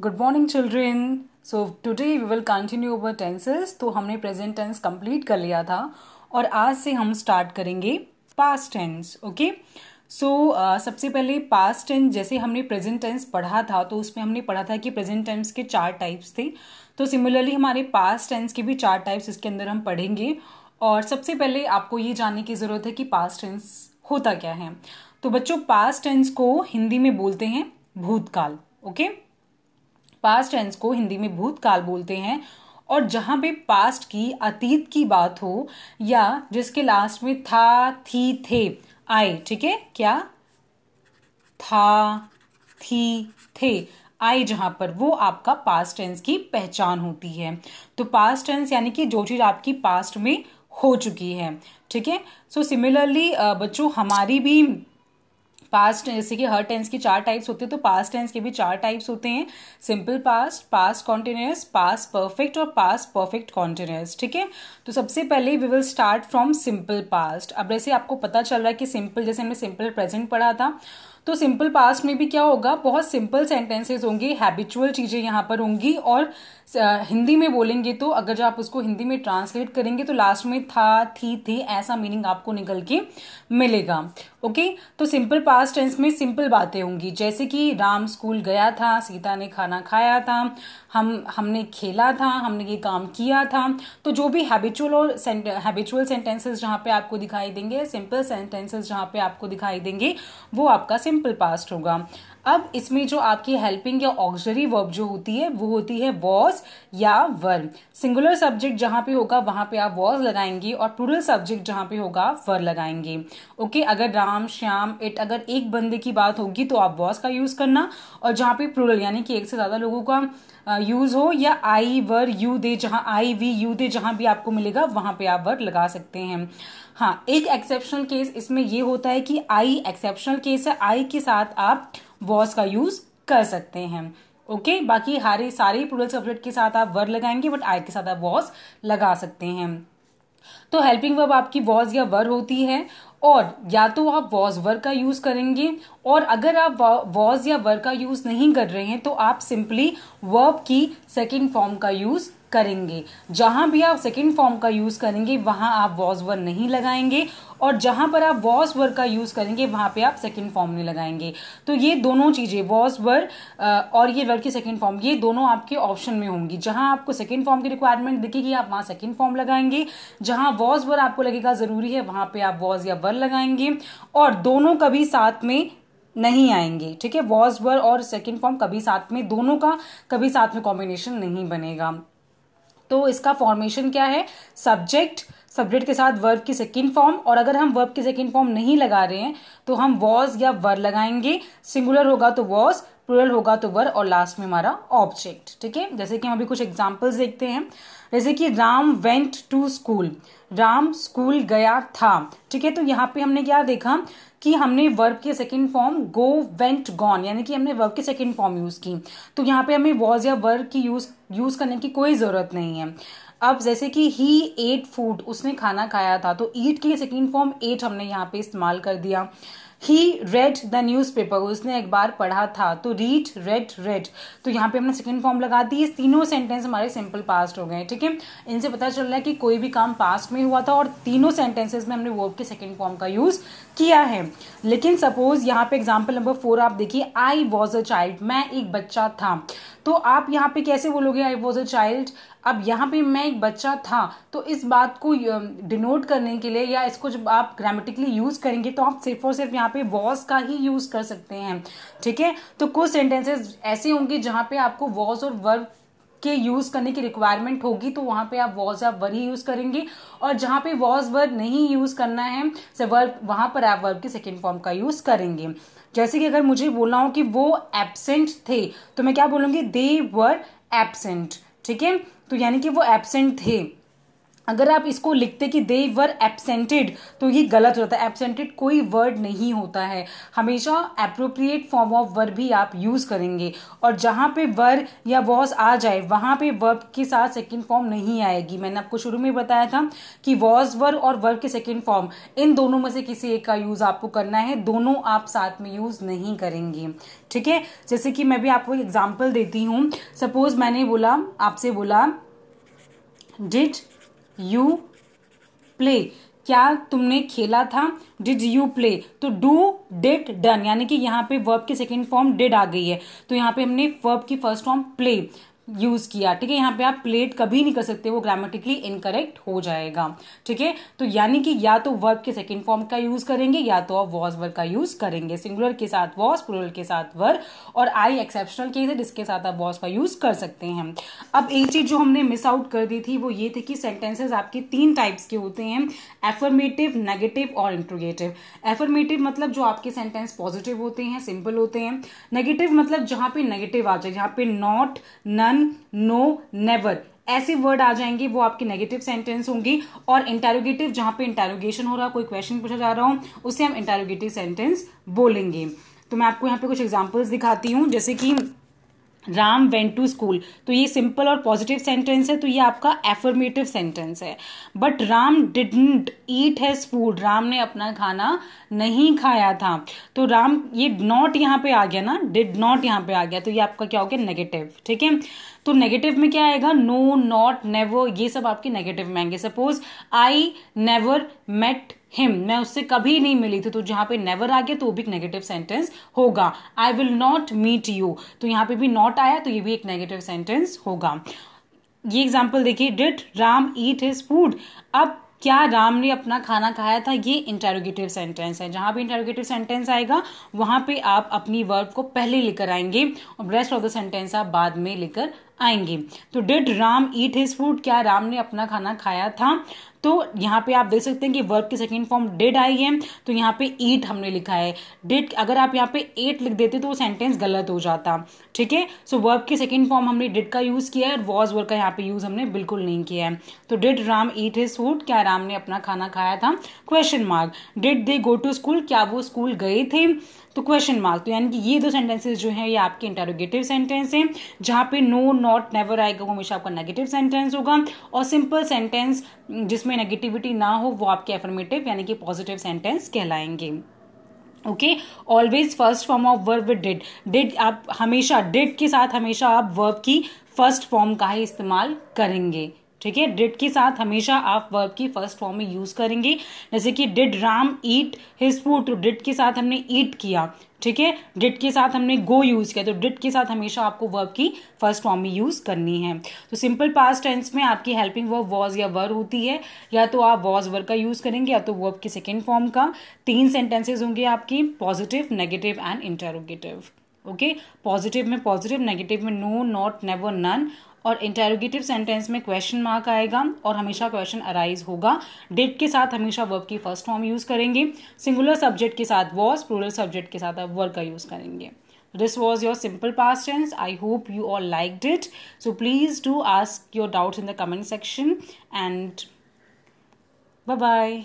Good morning children so today we will continue our tenses तो हमने present tense complete कर लिया था और आज से हम स्टार्ट करेंगे पास्ट टेंस ओके सो सबसे पहले पास्ट टेंस जैसे हमने प्रेजेंट टेंस पढ़ा था तो उसमें हमने पढ़ा था कि प्रेजेंट टेंस के चार टाइप्स थे तो सिमिलरली हमारे पास्ट टेंस के भी चार टाइप्स इसके अंदर हम पढ़ेंगे और सबसे पहले आपको ये जानने की ज़रूरत है कि पास्ट टेंस होता क्या है तो बच्चों पास्ट टेंस को हिंदी में बोलते हैं भूतकाल ओके okay? पास्ट टेंस को हिंदी में भूतकाल बोलते हैं और जहाँ पे पास्ट की अतीत की बात हो या जिसके लास्ट में था थी थे आए ठीक है क्या था थी थे आए जहाँ पर वो आपका पास्ट टेंस की पहचान होती है तो पास्ट टेंस यानी कि जो चीज़ आपकी पास्ट में हो चुकी है ठीक है सो सिमिलरली बच्चों हमारी भी पास्ट जैसे कि हर टेंस के चार टाइप्स होते हैं तो पास्ट टेंस के भी चार टाइप्स होते हैं simple past past continuous past perfect और पास्ट परफेक्ट कॉन्टिन्यूस ठीक है तो सबसे पहले we will start from simple past अब जैसे आपको पता चल रहा है कि सिंपल जैसे हमने सिंपल प्रेजेंट पढ़ा था तो सिंपल पास्ट में भी क्या होगा बहुत सिंपल सेंटेंसेस होंगे हैबिचुअल चीज़ें यहाँ पर होंगी और हिंदी में बोलेंगे तो अगर आप उसको हिंदी में ट्रांसलेट करेंगे तो लास्ट में था थी थे ऐसा मीनिंग आपको निकल के मिलेगा ओके तो सिंपल पास्ट टेंस में सिंपल बातें होंगी जैसे कि राम स्कूल गया था सीता ने खाना खाया था हम हमने खेला था हमने ये काम किया था तो जो भी हैबिचुअल और हैबिचुअल सेंटेंसेज जहाँ पे आपको दिखाई देंगे सिंपल सेंटेंसेज जहाँ पे आपको दिखाई देंगे वो आपका सिंपल पास्ट होगा अब इसमें जो आपकी हेल्पिंग या ऑक्जरी वर्ब जो होती है वो होती है वॉज या वर सिंगुलर सब्जेक्ट जहां पे होगा वहां पे आप वॉज लगाएंगे और टूरल सब्जेक्ट जहां पे होगा वर लगाएंगे ओके okay, अगर राम श्याम इट अगर एक बंदे की बात होगी तो आप वॉज का यूज़ करना और जहां पे प्रूरल यानी कि एक से ज़्यादा लोगों का यूज़ हो या आई वर यू दे जहां आई वी यू दे जहां भी आपको मिलेगा वहां पे आप वर लगा सकते हैं हाँ एक एक्सेप्शनल केस इसमें ये होता है कि आई एक्सेप्शनल केस है आई के साथ आप वॉज का यूज कर सकते हैं ओके okay? बाकी हारे सारे प्रोडल सब्जेक्ट के साथ आप वर लगाएंगे बट आई के साथ आप वॉज लगा सकते हैं तो हेल्पिंग वर्ब आपकी वॉज या वर होती है और या तो आप वॉज वर का यूज करेंगे और अगर आप वॉज या वर का यूज नहीं कर रहे हैं तो आप सिंपली वर्ब की सेकेंड फॉर्म का यूज करेंगे जहां भी आप सेकेंड फॉर्म का यूज़ करेंगे वहां आप वॉज वर नहीं लगाएंगे और जहां पर आप वॉज वर का यूज़ करेंगे वहां पे आप सेकेंड फॉर्म नहीं लगाएंगे तो ये दोनों चीज़ें वॉज वर और ये वर्ग की सेकेंड फॉर्म ये दोनों आपके ऑप्शन में होंगी जहां आपको सेकेंड फॉर्म की रिक्वायरमेंट दिखेगी आप वहां सेकेंड फॉर्म लगाएंगे जहां वॉज वर आपको लगेगा ज़रूरी है वहां पर आप वॉज या वर लगाएंगे और दोनों कभी साथ में नहीं आएंगे ठीक है वॉज वर और सेकेंड फॉर्म कभी साथ में दोनों का कभी साथ में कॉम्बिनेशन नहीं बनेगा तो इसका फॉर्मेशन क्या है सब्जेक्ट सब्जेक्ट के साथ वर्ब की सेकेंड फॉर्म और अगर हम वर्ब की सेकेंड फॉर्म नहीं लगा रहे हैं तो हम वॉज या वर लगाएंगे सिंगुलर होगा तो वॉज प्लूरल होगा तो वर और लास्ट में हमारा ऑब्जेक्ट ठीक है जैसे कि हम अभी कुछ एग्जाम्पल्स देखते हैं जैसे कि Ram went to school Ram school गया था ठीक है तो यहाँ पे हमने क्या देखा कि हमने वर्ब के second form go went gone यानी कि हमने वर्ब के सेकंड फॉर्म यूज की तो यहाँ पे हमें वॉज या वर्ब की यूज यूज करने की कोई जरूरत नहीं है अब जैसे कि ही एट फूड उसने खाना खाया था तो ईट की सेकेंड फॉर्म एट हमने यहाँ पे इस्तेमाल कर दिया he read the newspaper उसने एक बार पढ़ा था तो रीड रेड रेड तो यहाँ पे हमने सेकेंड फॉर्म लगा दी तीनों सेंटेंस हमारे सिंपल पास्ट हो गए ठीक है इनसे पता चल रहा है कि कोई भी काम पास्ट में हुआ था और तीनों सेंटेंसेस में हमने वर्ब के सेकेंड फॉर्म का यूज़ किया है लेकिन सपोज यहाँ पे एग्जाम्पल नंबर फोर आप देखिए आई वॉज अ चाइल्ड मैं एक बच्चा था तो आप यहाँ पे कैसे बोलोगे आई वॉज अ चाइल्ड अब यहाँ पे मैं एक बच्चा था तो इस बात को डिनोट करने के लिए या इसको जब आप ग्रामेटिकली यूज़ करेंगे तो आप सिर्फ और सिर्फ यहाँ पे वॉज का ही यूज़ कर सकते हैं ठीक है तो कुछ सेंटेंसेस ऐसे होंगे जहाँ पे आपको वॉज और वर्ब के यूज़ करने की रिक्वायरमेंट होगी तो वहां पे आप वॉज या वर ही यूज़ करेंगे और जहां पे वॉज वर्ब नहीं यूज़ करना है से वर्ब वहां पर आप वर्ब के सेकेंड फॉर्म का यूज़ करेंगे जैसे कि अगर मुझे बोलना हो कि वो एबसेंट थे तो मैं क्या बोलूंगी दे वर एबसेंट ठीक है तो यानी कि वो एबसेंट थे अगर आप इसको लिखते कि दे वर एबसेंटेड तो ये गलत होता है एबसेंटेड कोई वर्ड नहीं होता है हमेशा अप्रोप्रिएट फॉर्म ऑफ वर्ब भी आप यूज़ करेंगे और जहां पे वर या वॉज आ जाए वहां पे वर्ब के साथ सेकेंड फॉर्म नहीं आएगी मैंने आपको शुरू में बताया था कि वॉज वर और वर्ब के सेकेंड फॉर्म इन दोनों में से किसी एक का यूज़ आपको करना है दोनों आप साथ में यूज़ नहीं करेंगे ठीक है जैसे कि मैं भी आपको एग्जाम्पल देती हूँ सपोज मैंने बोला आपसे बोला डिट यू प्ले क्या तुमने खेला था डिड यू प्ले तो डू डिट डन यानी कि यहाँ पे वर्ब की सेकेंड फॉर्म डिड आ गई है तो यहाँ पे हमने वर्ब की फर्स्ट फॉर्म प्ले यूज़ किया ठीक है यहाँ पे आप प्लेट कभी नहीं कर सकते वो ग्रामेटिकली इनकरेक्ट हो जाएगा ठीक है तो यानी कि या तो वर्ब के सेकेंड फॉर्म का यूज़ करेंगे या तो आप वॉज वर्ग का यूज़ करेंगे सिंगुलर के साथ वॉज प्लूरल के साथ वर्ग और आई एक्सेप्शनल केस है जिसके साथ आप वॉज का यूज़ कर सकते हैं अब एक चीज़ जो हमने मिस आउट कर दी थी वो ये थी कि सेंटेंसेज आपके तीन टाइप्स के होते हैं एफर्मेटिव नेगेटिव और इंट्रोगेटिव एफर्मेटिव मतलब जो आपके सेंटेंस पॉजिटिव होते हैं सिंपल होते हैं नेगेटिव मतलब जहाँ पे नेगेटिव आ जाए जहाँ पे नॉट नन डन नो नेवर ऐसे वर्ड आ जाएंगे वो आपके नेगेटिव सेंटेंस होंगी और इंटेरोगेटिव जहां पे इंटेरोगेशन हो रहा कोई क्वेश्चन पूछा जा रहा हो उसे हम इंटेरोगेटिव सेंटेंस बोलेंगे तो मैं आपको यहाँ पे कुछ एग्जाम्पल्स दिखाती हूँ जैसे कि राम वेंट टू स्कूल तो ये सिंपल और पॉजिटिव सेंटेंस है तो ये आपका एफर्मेटिव सेंटेंस है but Ram didn't eat his food Ram ने अपना खाना नहीं खाया था तो राम ये नॉट यहाँ पे आ गया ना डिड नॉट यहाँ पे आ गया तो ये आपका क्या हो गया नेगेटिव ठीक है तो नेगेटिव में क्या आएगा नो नॉट नेवर ये सब आपके नेगेटिव में आएंगे suppose I never met him मैं उससे कभी नहीं मिली थी तो जहां पे नेवर आ गया तो वो भी एक नेगेटिव सेंटेंस होगा I will not meet you तो यहां पे भी नॉट आया तो ये भी एक नेगेटिव सेंटेंस होगा ये एग्जाम्पल देखिए did Ram eat his food अब क्या राम ने अपना खाना खाया था ये इंटेरोगेटिव सेंटेंस है जहां भी इंटेरोगेटिव सेंटेंस आएगा वहां पे आप अपनी वर्ब को पहले लेकर आएंगे और रेस्ट ऑफ द सेंटेंस आप बाद में लेकर आएंगे तो did Ram eat his food क्या राम ने अपना खाना खाया था तो यहाँ पे आप देख सकते हैं कि वर्क की सेकेंड फॉर्म डिड आई है तो यहाँ पे ईट हमने लिखा है डिड अगर आप यहाँ पे एट लिख देते तो वो सेंटेंस गलत हो जाता ठीक है सो वर्क की सेकेंड फॉर्म हमने डिड का यूज़ किया है और वॉज वर्क का यहाँ पे यूज़ हमने बिल्कुल नहीं किया है तो did Ram eat his food क्या राम ने अपना खाना खाया था question mark did they go to school क्या वो स्कूल गए थे तो क्वेश्चन मार्क तो यानी कि ये दो सेंटेंसेज जो है ये आपके इंटरोगेटिव सेंटेंस हैं जहाँ पे no no, not not never आएगा वो हमेशा आपका नेगेटिव सेंटेंस होगा और सिंपल सेंटेंस जिसमें नेगेटिविटी ना हो वो आपके एफर्मेटिव यानी कि पॉजिटिव सेंटेंस कहलाएंगे okay always first form of verb with did did आप हमेशा डिड के साथ हमेशा आप वर्ब की फर्स्ट फॉर्म का ही इस्तेमाल करेंगे ठीक है डिड के साथ हमेशा आप वर्ब की फर्स्ट फॉर्म में यूज करेंगे जैसे कि did Ram eat his food तो डिड के साथ हमने ईट किया ठीक है डिट के साथ हमने गो यूज किया तो डिट के साथ हमेशा आपको वर्ब की फर्स्ट फॉर्म में यूज करनी है तो सिंपल पास्ट टेंस में आपकी हेल्पिंग वर्ब वॉज या वर होती है या तो आप वॉज वर का यूज करेंगे या तो वर्ब की सेकेंड फॉर्म का तीन सेंटेंसेज होंगे आपकी positive negative and interrogative okay positive में पॉजिटिव नेगेटिव में नो नॉट नेवर नन और इंटेरोगेटिव सेंटेंस में क्वेश्चन मार्क आएगा और हमेशा क्वेश्चन अराइज होगा डेट के साथ हमेशा वर्ब की फर्स्ट फॉर्म यूज करेंगे सिंगुलर सब्जेक्ट के साथ वॉज प्लूरल सब्जेक्ट के साथ आप वर्ग का यूज करेंगे this was your simple past tense I hope you all like it so please do ask your doubt in the comment section and bye